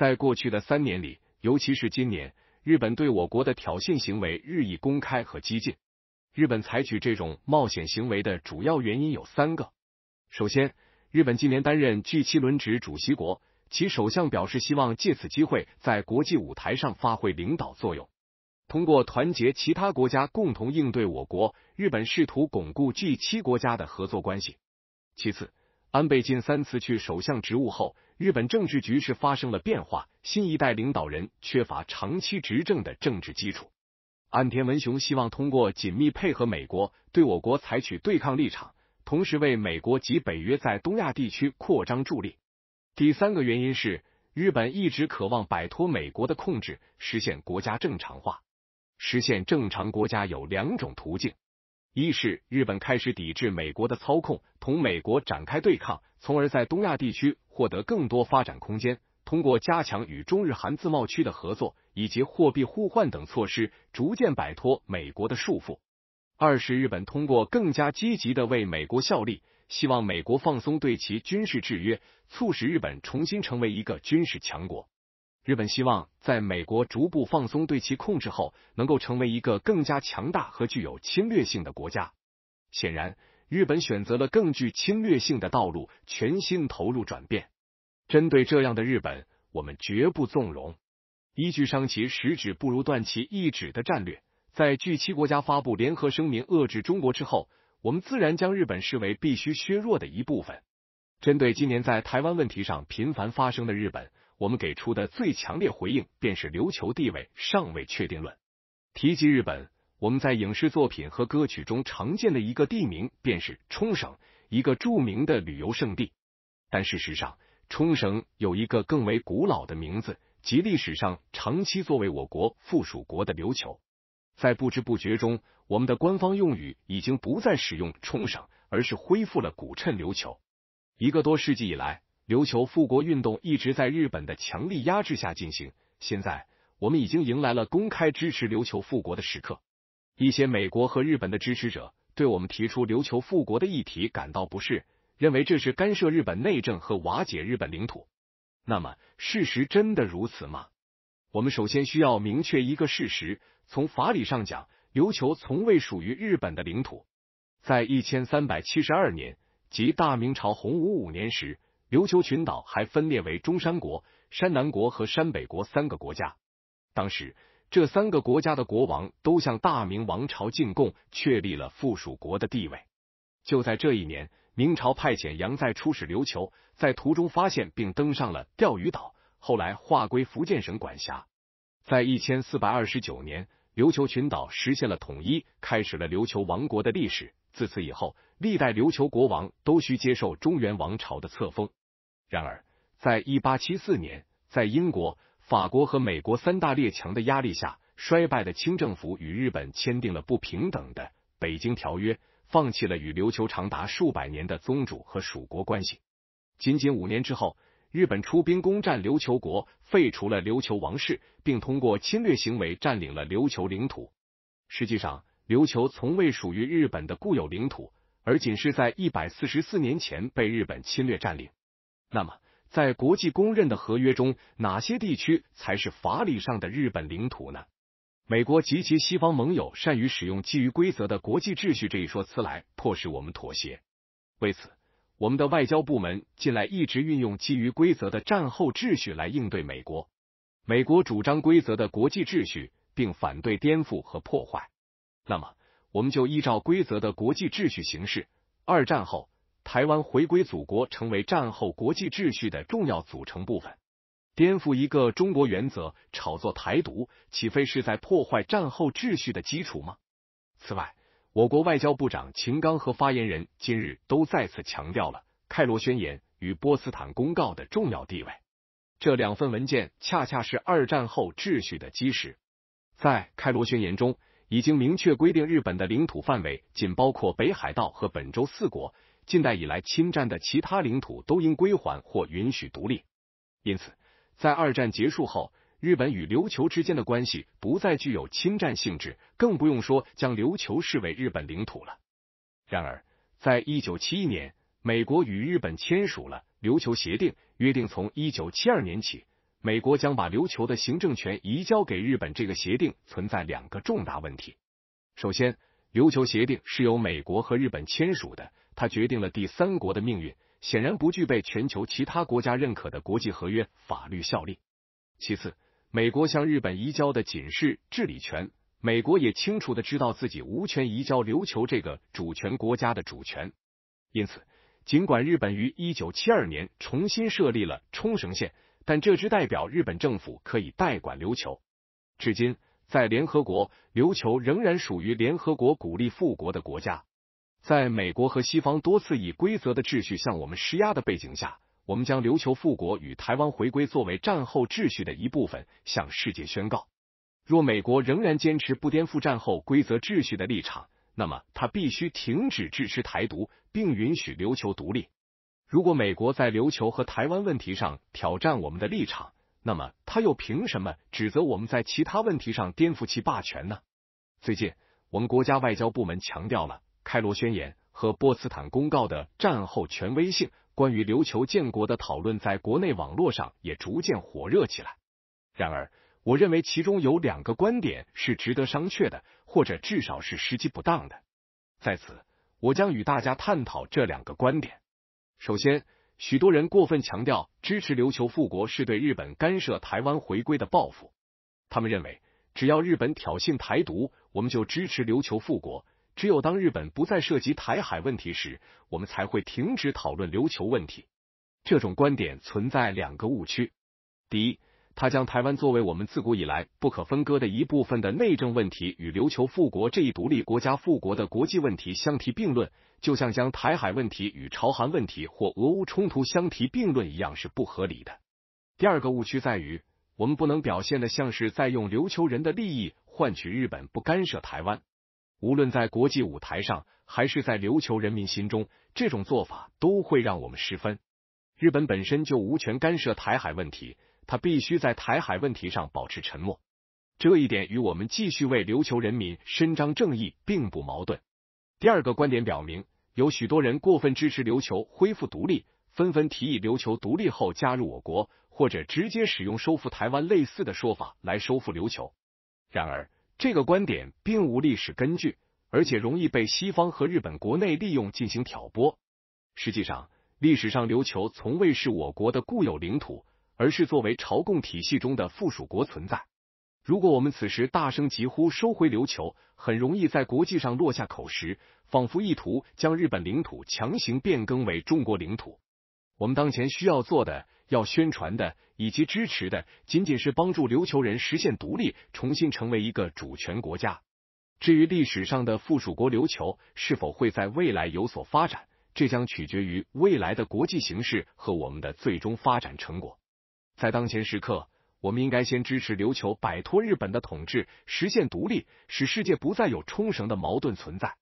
在过去的三年里，尤其是今年，日本对我国的挑衅行为日益公开和激进。日本采取这种冒险行为的主要原因有三个：首先，日本今年担任 G 七轮值主席国，其首相表示希望借此机会在国际舞台上发挥领导作用，通过团结其他国家共同应对我国。日本试图巩固 G 七国家的合作关系。其次，安倍晋三辞去首相职务后，日本政治局势发生了变化，新一代领导人缺乏长期执政的政治基础。岸田文雄希望通过紧密配合美国，对我国采取对抗立场，同时为美国及北约在东亚地区扩张助力。第三个原因是，日本一直渴望摆脱美国的控制，实现国家正常化。实现正常国家有两种途径。一是日本开始抵制美国的操控，同美国展开对抗，从而在东亚地区获得更多发展空间。通过加强与中日韩自贸区的合作以及货币互换等措施，逐渐摆脱美国的束缚。二是日本通过更加积极的为美国效力，希望美国放松对其军事制约，促使日本重新成为一个军事强国。日本希望在美国逐步放松对其控制后，能够成为一个更加强大和具有侵略性的国家。显然，日本选择了更具侵略性的道路，全心投入转变。针对这样的日本，我们绝不纵容。依据伤其十指不如断其一指的战略，在 G 七国家发布联合声明遏制中国之后，我们自然将日本视为必须削弱的一部分。针对今年在台湾问题上频繁发生的日本。我们给出的最强烈回应便是琉球地位尚未确定论。提及日本，我们在影视作品和歌曲中常见的一个地名便是冲绳，一个著名的旅游胜地。但事实上，冲绳有一个更为古老的名字，即历史上长期作为我国附属国的琉球。在不知不觉中，我们的官方用语已经不再使用冲绳，而是恢复了古称琉球。一个多世纪以来。琉球复国运动一直在日本的强力压制下进行。现在，我们已经迎来了公开支持琉球复国的时刻。一些美国和日本的支持者对我们提出琉球复国的议题感到不适，认为这是干涉日本内政和瓦解日本领土。那么，事实真的如此吗？我们首先需要明确一个事实：从法理上讲，琉球从未属于日本的领土。在一千三百七十二年，即大明朝洪武五年时。琉球群岛还分裂为中山国、山南国和山北国三个国家。当时，这三个国家的国王都向大明王朝进贡，确立了附属国的地位。就在这一年，明朝派遣杨再出使琉球，在途中发现并登上了钓鱼岛，后来划归福建省管辖。在一千四百二十九年，琉球群岛实现了统一，开始了琉球王国的历史。自此以后，历代琉球国王都需接受中原王朝的册封。然而，在一八七四年，在英国、法国和美国三大列强的压力下，衰败的清政府与日本签订了不平等的《北京条约》，放弃了与琉球长达数百年的宗主和属国关系。仅仅五年之后，日本出兵攻占琉球国，废除了琉球王室，并通过侵略行为占领了琉球领土。实际上，琉球从未属于日本的固有领土，而仅是在一百四十四年前被日本侵略占领。那么，在国际公认的合约中，哪些地区才是法理上的日本领土呢？美国及其西方盟友善于使用基于规则的国际秩序这一说辞来迫使我们妥协。为此，我们的外交部门近来一直运用基于规则的战后秩序来应对美国。美国主张规则的国际秩序，并反对颠覆和破坏。那么，我们就依照规则的国际秩序行事。二战后。台湾回归祖国成为战后国际秩序的重要组成部分，颠覆一个中国原则，炒作台独，岂非是在破坏战后秩序的基础吗？此外，我国外交部长秦刚和发言人今日都再次强调了《开罗宣言》与《波斯坦公告》的重要地位。这两份文件恰恰是二战后秩序的基石。在《开罗宣言》中，已经明确规定日本的领土范围仅包括北海道和本州四国。近代以来侵占的其他领土都应归还或允许独立，因此，在二战结束后，日本与琉球之间的关系不再具有侵占性质，更不用说将琉球视为日本领土了。然而，在一九七一年，美国与日本签署了《琉球协定》，约定从一九七二年起，美国将把琉球的行政权移交给日本。这个协定存在两个重大问题：首先，《琉球协定》是由美国和日本签署的。它决定了第三国的命运，显然不具备全球其他国家认可的国际合约法律效力。其次，美国向日本移交的仅是治理权，美国也清楚的知道自己无权移交琉球这个主权国家的主权。因此，尽管日本于一九七二年重新设立了冲绳县，但这只代表日本政府可以代管琉球。至今，在联合国，琉球仍然属于联合国鼓励复国的国家。在美国和西方多次以规则的秩序向我们施压的背景下，我们将琉球复国与台湾回归作为战后秩序的一部分向世界宣告。若美国仍然坚持不颠覆战后规则秩序的立场，那么他必须停止支持台独，并允许琉球独立。如果美国在琉球和台湾问题上挑战我们的立场，那么他又凭什么指责我们在其他问题上颠覆其霸权呢？最近，我们国家外交部门强调了。开罗宣言和波茨坦公告的战后权威性，关于琉球建国的讨论在国内网络上也逐渐火热起来。然而，我认为其中有两个观点是值得商榷的，或者至少是时机不当的。在此，我将与大家探讨这两个观点。首先，许多人过分强调支持琉球复国是对日本干涉台湾回归的报复，他们认为只要日本挑衅台独，我们就支持琉球复国。只有当日本不再涉及台海问题时，我们才会停止讨论琉球问题。这种观点存在两个误区：第一，他将台湾作为我们自古以来不可分割的一部分的内政问题，与琉球复国这一独立国家复国的国际问题相提并论，就像将台海问题与朝韩问题或俄乌冲突相提并论一样是不合理的。第二个误区在于，我们不能表现的像是在用琉球人的利益换取日本不干涉台湾。无论在国际舞台上，还是在琉球人民心中，这种做法都会让我们失分。日本本身就无权干涉台海问题，他必须在台海问题上保持沉默。这一点与我们继续为琉球人民伸张正义并不矛盾。第二个观点表明，有许多人过分支持琉球恢复独立，纷纷提议琉球独立后加入我国，或者直接使用收复台湾类似的说法来收复琉球。然而，这个观点并无历史根据，而且容易被西方和日本国内利用进行挑拨。实际上，历史上琉球从未是我国的固有领土，而是作为朝贡体系中的附属国存在。如果我们此时大声疾呼收回琉球，很容易在国际上落下口实，仿佛意图将日本领土强行变更为中国领土。我们当前需要做的、要宣传的以及支持的，仅仅是帮助琉球人实现独立，重新成为一个主权国家。至于历史上的附属国琉球是否会在未来有所发展，这将取决于未来的国际形势和我们的最终发展成果。在当前时刻，我们应该先支持琉球摆脱日本的统治，实现独立，使世界不再有冲绳的矛盾存在。